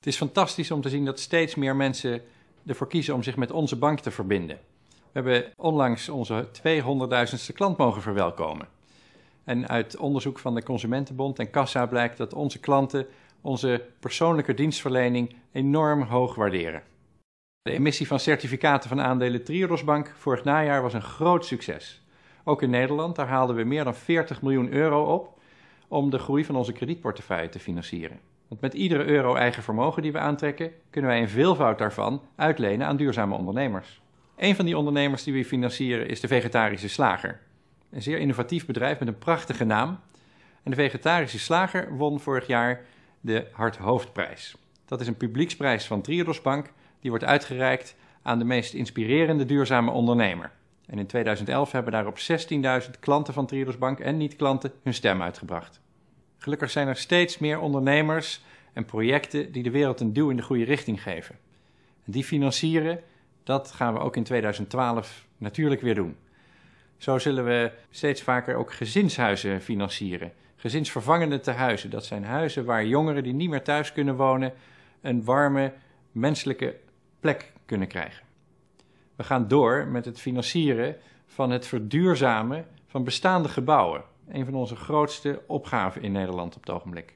Het is fantastisch om te zien dat steeds meer mensen ervoor kiezen om zich met onze bank te verbinden. We hebben onlangs onze 200.000ste klant mogen verwelkomen. En uit onderzoek van de Consumentenbond en Kassa blijkt dat onze klanten onze persoonlijke dienstverlening enorm hoog waarderen. De emissie van certificaten van aandelen Triodos Bank vorig najaar was een groot succes. Ook in Nederland, daar haalden we meer dan 40 miljoen euro op om de groei van onze kredietportefeuille te financieren. Want met iedere euro eigen vermogen die we aantrekken, kunnen wij een veelvoud daarvan uitlenen aan duurzame ondernemers. Een van die ondernemers die we financieren is de Vegetarische Slager. Een zeer innovatief bedrijf met een prachtige naam. En de Vegetarische Slager won vorig jaar de Hart Hoofdprijs. Dat is een publieksprijs van Triodos Bank die wordt uitgereikt aan de meest inspirerende duurzame ondernemer. En in 2011 hebben daarop 16.000 klanten van Triodos Bank en niet-klanten hun stem uitgebracht. Gelukkig zijn er steeds meer ondernemers en projecten die de wereld een duw in de goede richting geven. En die financieren, dat gaan we ook in 2012 natuurlijk weer doen. Zo zullen we steeds vaker ook gezinshuizen financieren. Gezinsvervangende tehuizen, dat zijn huizen waar jongeren die niet meer thuis kunnen wonen, een warme, menselijke plek kunnen krijgen. We gaan door met het financieren van het verduurzamen van bestaande gebouwen een van onze grootste opgaven in Nederland op het ogenblik.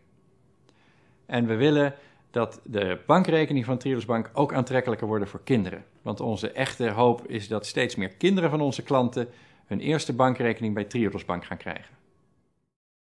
En we willen dat de bankrekening van Triodos Bank ook aantrekkelijker wordt voor kinderen. Want onze echte hoop is dat steeds meer kinderen van onze klanten hun eerste bankrekening bij Triodos Bank gaan krijgen.